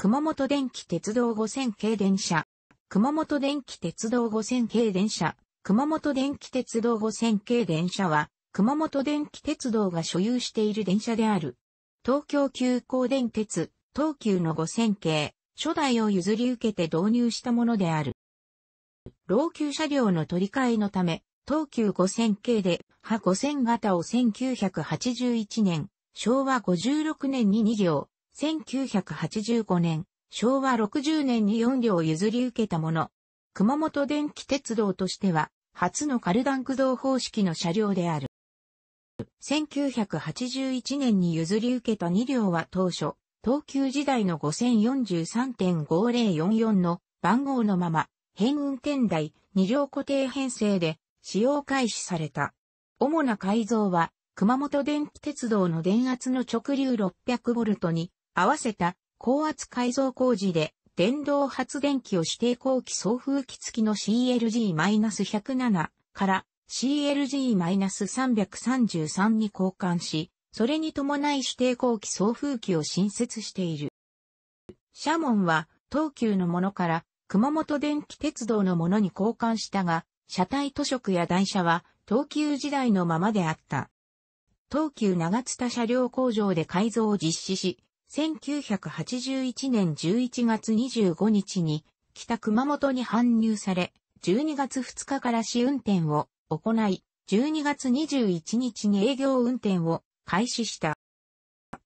熊本電気鉄道5000系電車、熊本電気鉄道5000系電車、熊本電気鉄道5000系電車は、熊本電気鉄道が所有している電車である。東京急行電鉄、東急の5000系、初代を譲り受けて導入したものである。老朽車両の取り替えのため、東急5000系で、派5000型を1981年、昭和56年に2両、1985年、昭和60年に4両譲り受けたもの。熊本電気鉄道としては、初のカルダン駆動方式の車両である。1981年に譲り受けた2両は当初、東急時代の5043.5044の番号のまま、変運転台2両固定編成で使用開始された。主な改造は、熊本電気鉄道の電圧の直流 600V に合わせた高圧改造工事で電動発電機を指定後期送風機付きの CLG-107 から CLG-333 に交換し、それに伴い指定後期送風機を新設している。シャモンは東急のものから熊本電気鉄道のものに交換したが、車体塗色や台車は東急時代のままであった。東急長津田車両工場で改造を実施し、1981年11月25日に北熊本に搬入され、12月2日から試運転を行い、12月21日に営業運転を開始した。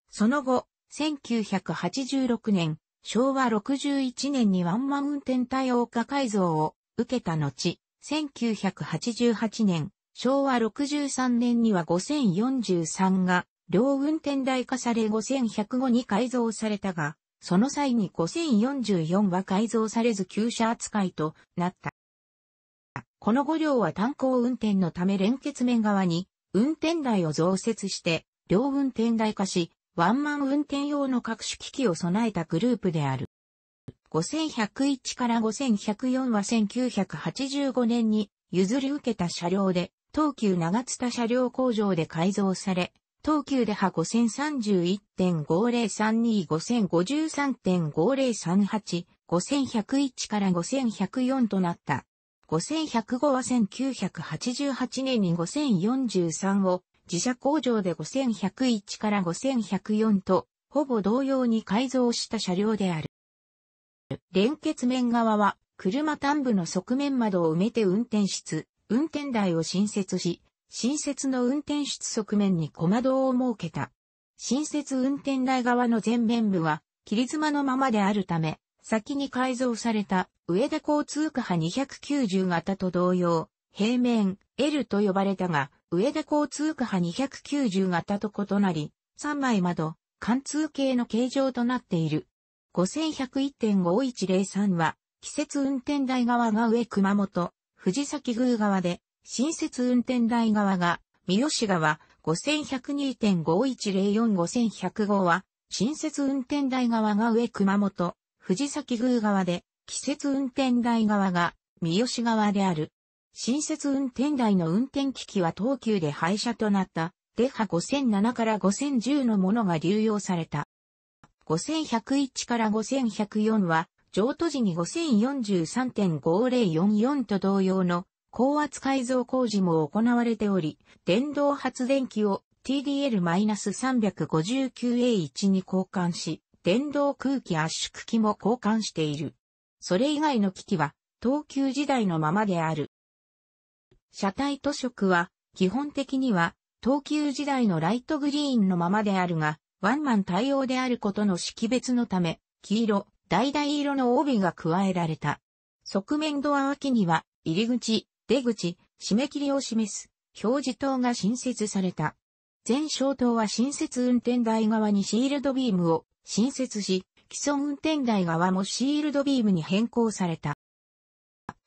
その後、1986年、昭和61年にワンマン運転対応化改造を受けた後、1988年、昭和63年には5043が両運転台化され5105に改造されたが、その際に5044は改造されず旧車扱いとなった。この5両は単行運転のため連結面側に運転台を増設して、両運転台化し、ワンマン運転用の各種機器を備えたグループである。5101から5104は1985年に譲り受けた車両で、東急長津田車両工場で改造され、東急でハ5031.50325053.5038、5101から5104となった。5105は1988年に5043を自社工場で5101から5104と、ほぼ同様に改造した車両である。連結面側は、車端部の側面窓を埋めて運転室、運転台を新設し、新設の運転室側面に小窓を設けた。新設運転台側の前面部は、切妻のままであるため、先に改造された上田交通区派290型と同様、平面 L と呼ばれたが、上田交通区派290型と異なり、3枚窓、貫通系の形状となっている。5101.5103は、季節運転台側が上熊本、藤崎宮側で、新設運転台側が、三好川5102.5104-5105は、新設運転台側が上熊本、藤崎宮川で、季節運転台側が三好川である。新設運転台の運転機器は東急で廃車となった、デハ5007から5010のものが流用された。5101から5104は、譲渡時に5043.5044と同様の高圧改造工事も行われており、電動発電機を TDL-359A1 に交換し、電動空気圧縮機も交換している。それ以外の機器は、東急時代のままである。車体塗色は、基本的には、東急時代のライトグリーンのままであるが、ワンマン対応であることの識別のため、黄色、橙色の帯が加えられた。側面ドア脇には、入り口、出口、締め切りを示す、表示灯が新設された。全消灯は新設運転台側にシールドビームを新設し、既存運転台側もシールドビームに変更された。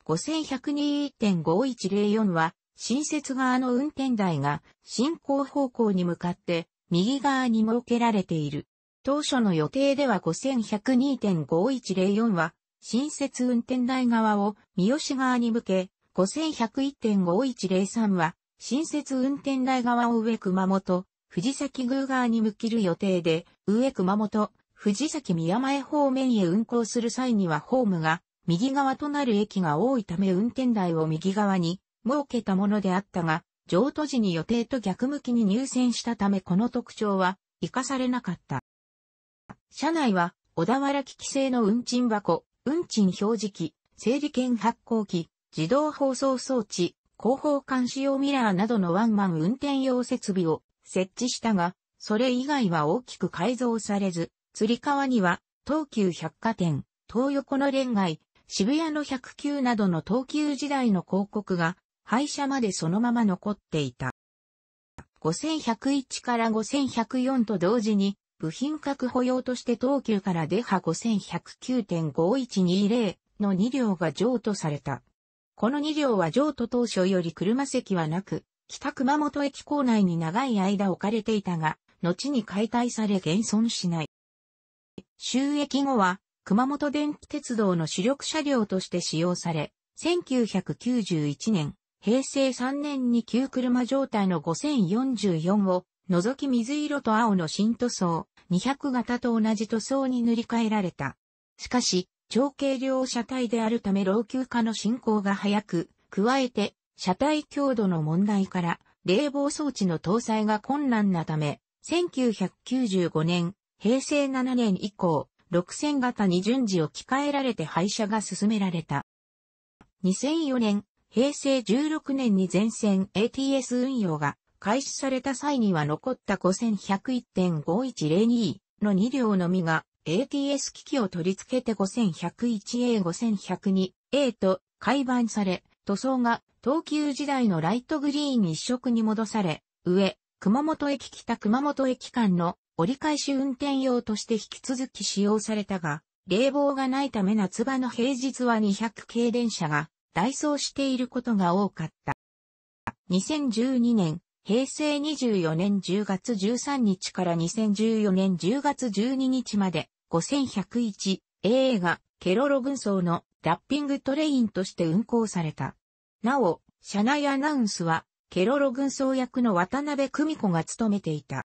5102.5104は、新設側の運転台が進行方向に向かって右側に設けられている。当初の予定では5102.5104は、新設運転台側を三好側に向け、5101.5103は、新設運転台側を上熊本、藤崎宮側に向きる予定で、上熊本、藤崎宮前方面へ運行する際にはホームが右側となる駅が多いため運転台を右側に設けたものであったが、譲渡時に予定と逆向きに入線したためこの特徴は活かされなかった。車内は小田原機器製の運賃箱、運賃表示機、整理券発行機、自動放送装置、後方監視用ミラーなどのワンマン運転用設備を設置したが、それ以外は大きく改造されず、釣川には、東急百貨店、東横の恋愛、渋谷の1 0 9などの東急時代の広告が、廃車までそのまま残っていた。5101から5104と同時に、部品確保用として東急から出波5109.5120の2両が譲渡された。この2両は譲渡当初より車席はなく、北熊本駅構内に長い間置かれていたが、後に解体され現存しない。収益後は、熊本電気鉄道の主力車両として使用され、1991年、平成3年に旧車状態の5044を、除き水色と青の新塗装、200型と同じ塗装に塗り替えられた。しかし、超軽量車体であるため老朽化の進行が早く、加えて、車体強度の問題から、冷房装置の搭載が困難なため、1995年、平成7年以降、6000型に順次置き換えられて廃車が進められた。2004年、平成16年に全線 ATS 運用が開始された際には残った5101.5102の2両のみが ATS 機器を取り付けて 5101A5102A と改版され、塗装が東急時代のライトグリーン一色に戻され、上、熊本駅北熊本駅間の折り返し運転用として引き続き使用されたが、冷房がないため夏場の平日は200系電車が代走していることが多かった。2012年平成24年10月13日から2014年10月12日まで、5101A 映画、ケロロ軍曹のラッピングトレインとして運行された。なお、車内アナウンスは、ケロロ軍曹役の渡辺久美子が務めていた。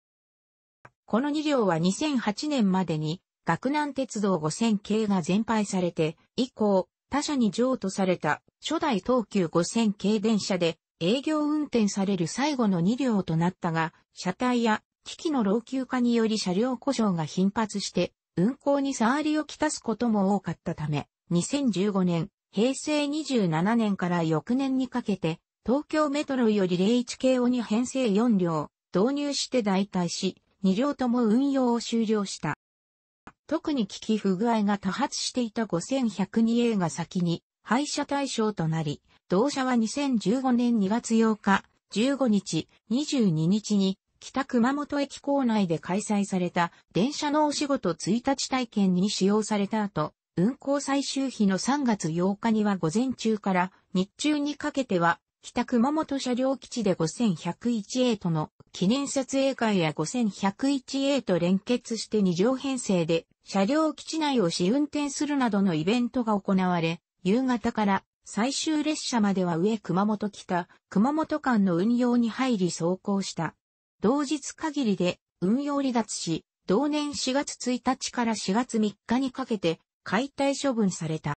この2両は2008年までに、学南鉄道5000系が全廃されて、以降、他社に譲渡された初代東急5000系電車で、営業運転される最後の2両となったが、車体や機器の老朽化により車両故障が頻発して、運行に触りをきたすことも多かったため、2015年、平成27年から翌年にかけて、東京メトロより01 k をに編成4両、導入して代替し、2両とも運用を終了した。特に機器不具合が多発していた 5102A が先に廃車対象となり、同社は2015年2月8日、15日、22日に、北熊本駅構内で開催された電車のお仕事1日体験に使用された後、運行最終日の3月8日には午前中から日中にかけては、北熊本車両基地で 5101A との記念撮影会や 5101A と連結して2乗編成で車両基地内を試運転するなどのイベントが行われ、夕方から最終列車までは上熊本北、熊本間の運用に入り走行した。同日限りで運用離脱し、同年4月1日から4月3日にかけて解体処分された。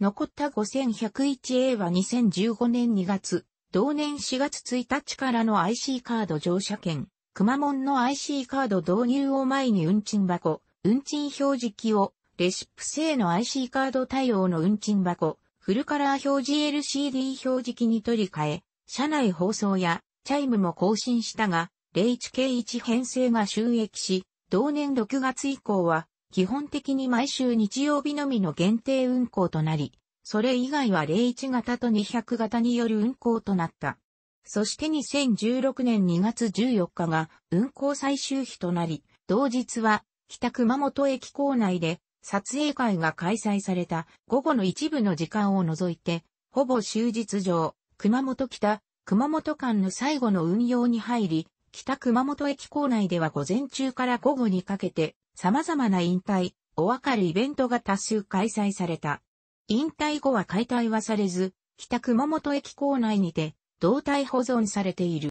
残った 5101A は2015年2月、同年4月1日からの IC カード乗車券、熊門の IC カード導入を前に運賃箱、運賃表示機を、レシップ製の IC カード対応の運賃箱、フルカラー表示 LCD 表示機に取り替え、車内放送やチャイムも更新したが、0 1 k 1編成が収益し、同年6月以降は、基本的に毎週日曜日のみの限定運行となり、それ以外は01型と200型による運行となった。そして2016年2月14日が運行最終日となり、同日は北熊本駅構内で撮影会が開催された午後の一部の時間を除いて、ほぼ終日上、熊本北、熊本間の最後の運用に入り、北熊本駅構内では午前中から午後にかけて、様々な引退、おかれイベントが多数開催された。引退後は解体はされず、北熊本駅構内にて、動体保存されている。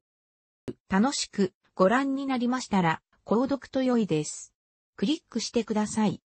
楽しくご覧になりましたら、購読と良いです。クリックしてください。